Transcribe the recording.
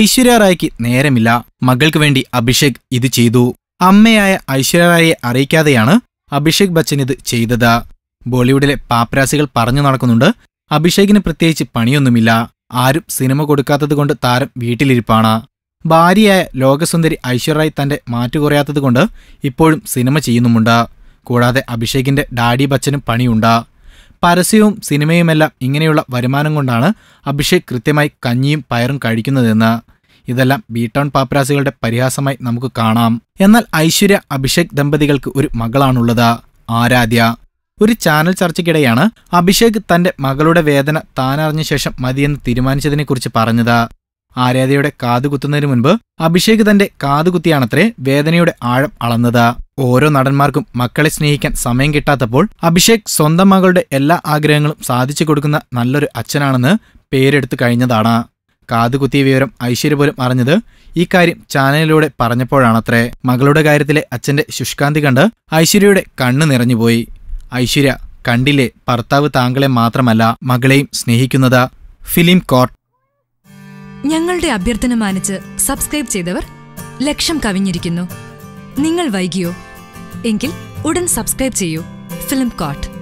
ഐശ്വര്യ റായ്ക്ക് നേരമില്ല മകൾക്ക് വേണ്ടി അഭിഷേക് ഇത് ചെയ്തു അമ്മയായ ഐശ്വര്യ റായിയെ അറിയിക്കാതെയാണ് അഭിഷേക് ബച്ചൻ ഇത് ചെയ്തത് ബോളിവുഡിലെ പാപ്രാസികൾ പറഞ്ഞു നടക്കുന്നുണ്ട് അഭിഷേകിന് പ്രത്യേകിച്ച് പണിയൊന്നുമില്ല ആരും സിനിമ കൊടുക്കാത്തതുകൊണ്ട് താരം വീട്ടിലിരിപ്പാണ് ഭാര്യയായ ലോകസുന്ദരി ഐശ്വര്യ തന്റെ കുറയാത്തതുകൊണ്ട് ഇപ്പോഴും സിനിമ ചെയ്യുന്നുമുണ്ട് കൂടാതെ അഭിഷേകിന്റെ ഡാഡി ബച്ചനും പണിയുണ്ട് പരസ്യവും സിനിമയുമെല്ലാം ഇങ്ങനെയുള്ള വരുമാനം കൊണ്ടാണ് അഭിഷേക് കൃത്യമായി കഞ്ഞിയും പയറും കഴിക്കുന്നതെന്ന് ഇതെല്ലാം ടൗൺ പാപ്പരാസികളുടെ പരിഹാസമായി നമുക്ക് കാണാം എന്നാൽ ഐശ്വര്യ അഭിഷേക് ദമ്പതികൾക്ക് ഒരു മകളാണുള്ളത് ആരാധ്യ ഒരു ചാനൽ ചർച്ചയ്ക്കിടെയാണ് അഭിഷേക് തന്റെ മകളുടെ വേദന താനറിഞ്ഞ ശേഷം മതിയെന്ന് തീരുമാനിച്ചതിനെക്കുറിച്ച് പറഞ്ഞത് ആരാധ്യയുടെ കാതുകുത്തുന്നതിന് മുൻപ് അഭിഷേക് തന്റെ കാതുകുത്തിയാണത്രേ വേദനയുടെ ആഴം അളന്നത് ഓരോ നടന്മാർക്കും മക്കളെ സ്നേഹിക്കാൻ സമയം കിട്ടാത്തപ്പോൾ അഭിഷേക് സ്വന്തം മകളുടെ എല്ലാ ആഗ്രഹങ്ങളും സാധിച്ചു കൊടുക്കുന്ന നല്ലൊരു അച്ഛനാണെന്ന് പേരെടുത്തു കഴിഞ്ഞതാണ് കാതുകുത്തിയ വിവരം ഐശ്വര്യ പോലും അറിഞ്ഞത് ഈ കാര്യം ചാനലിലൂടെ പറഞ്ഞപ്പോഴാണത്രേ മകളുടെ കാര്യത്തിലെ അച്ഛന്റെ ശുഷ്കാന്തി കണ്ട് ഐശ്വര്യയുടെ കണ്ണു നിറഞ്ഞുപോയി ഐശ്വര്യ കണ്ടില്ലേ ഭർത്താവ് താങ്കളെ മാത്രമല്ല മകളെയും സ്നേഹിക്കുന്നത് ഫിലിം കോർട്ട് ഞങ്ങളുടെ അഭ്യർത്ഥന മാനിച്ച് സബ്സ്ക്രൈബ് ചെയ്തവർ ലക്ഷം കവിഞ്ഞിരിക്കുന്നു നിങ്ങൾ വൈകിയോ എങ്കിൽ ഉടൻ സബ്സ്ക്രൈബ് ചെയ്യൂ ഫിലിം കോട്ട്